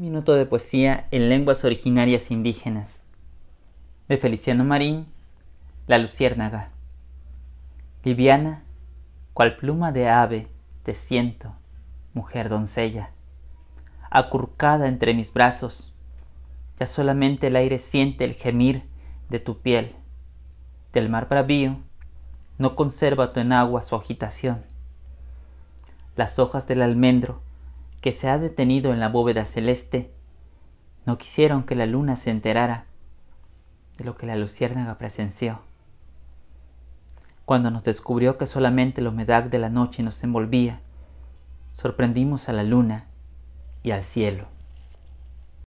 Minuto de poesía en lenguas originarias indígenas. De Feliciano Marín, La Luciérnaga. Liviana, cual pluma de ave, te siento, mujer doncella, acurcada entre mis brazos. Ya solamente el aire siente el gemir de tu piel. Del mar bravío, no conserva tu agua su agitación. Las hojas del almendro que se ha detenido en la bóveda celeste. No quisieron que la luna se enterara de lo que la luciérnaga presenció. Cuando nos descubrió que solamente la humedad de la noche nos envolvía, sorprendimos a la luna y al cielo.